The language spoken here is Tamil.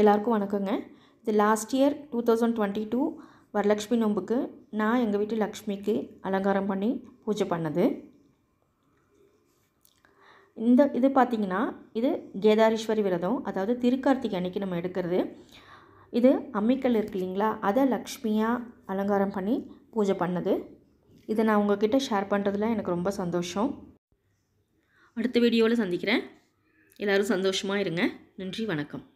எல்லாருக்கும் வணக்கங்க இது last year two thousand twenty two Varalakshmi நோம்புக்கு நான் எங்கள் வீட்டு லக்ஷ்மிக்கு அலங்காரம் பண்ணி பூஜை பண்ணது இந்த இது பார்த்திங்கன்னா இது கேதாரீஸ்வரி விரதம் அதாவது திருக்கார்த்திகை அன்றைக்கி நம்ம எடுக்கிறது இது அம்மிக்கல் இருக்கு இல்லைங்களா அதை லக்ஷ்மியாக அலங்காரம் பண்ணி பூஜை பண்ணது இதை நான் உங்ககிட்ட ஷேர் பண்ணுறதுல எனக்கு ரொம்ப சந்தோஷம் அடுத்த வீடியோவில் சந்திக்கிறேன் எல்லோரும் சந்தோஷமாக இருங்க நன்றி வணக்கம்